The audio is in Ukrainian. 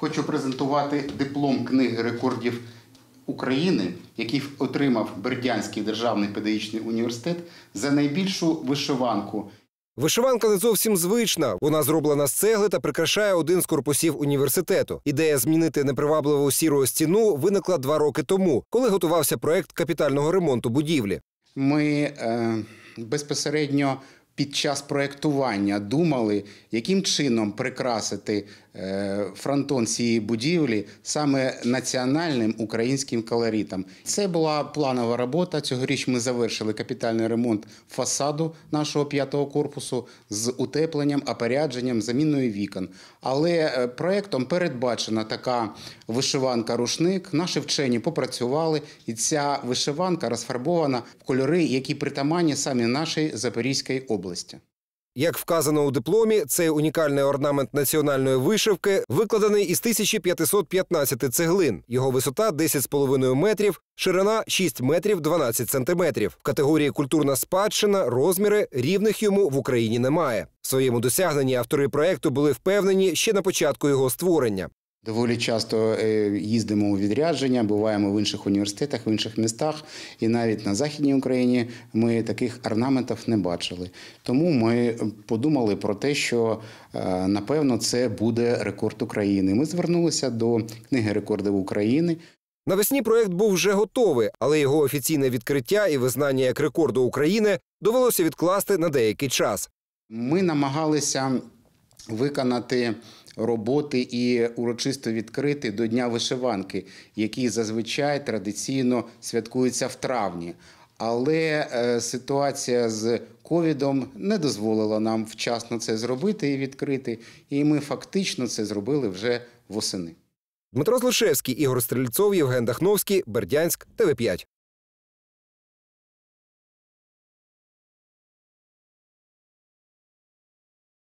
Хочу презентувати диплом книги рекордів України, який отримав Бердянський державний педагогічний університет за найбільшу вишиванку. Вишиванка не зовсім звична. Вона зроблена з цегли та прикрашає один з корпусів університету. Ідея змінити непривабливу сіру стіну виникла два роки тому, коли готувався проект капітального ремонту будівлі. Ми е, безпосередньо під час проєктування думали, яким чином прикрасити е, фронтон цієї будівлі саме національним українським колоритом. Це була планова робота. Цьогоріч ми завершили капітальний ремонт фасаду нашого п'ятого корпусу з утепленням, опорядженням, заміною вікон. Але е, проєктом передбачена така вишиванка-рушник. Наші вчені попрацювали, і ця вишиванка розфарбована в кольори, які притаманні саме нашій Запорізькій області області. Як вказано у дипломі, цей унікальний орнамент національної вишивки викладений із 1515 цеглин. Його висота 10,5 метрів, ширина 6 метрів 12 сантиметрів. В категорії культурна спадщина розміри рівних йому в Україні немає. В своєму досягненні автори проекту були впевнені ще на початку його створення. Доволі часто е, їздимо у відрядження, буваємо в інших університетах, в інших містах, і навіть на західній Україні ми таких орнаментів не бачили. Тому ми подумали про те, що е, напевно це буде рекорд України. Ми звернулися до книги рекордів України. Навесні проект був вже готовий, але його офіційне відкриття і визнання як рекорду України довелося відкласти на деякий час. Ми намагалися виконати роботи і урочисто відкрити до Дня вишиванки, який зазвичай традиційно святкується в травні. Але е, ситуація з ковідом не дозволила нам вчасно це зробити і відкрити. І ми фактично це зробили вже восени. Дмитро Злушевський, Ігор Стрільцов, Євген Дахновський, Бердянськ, ТВ5.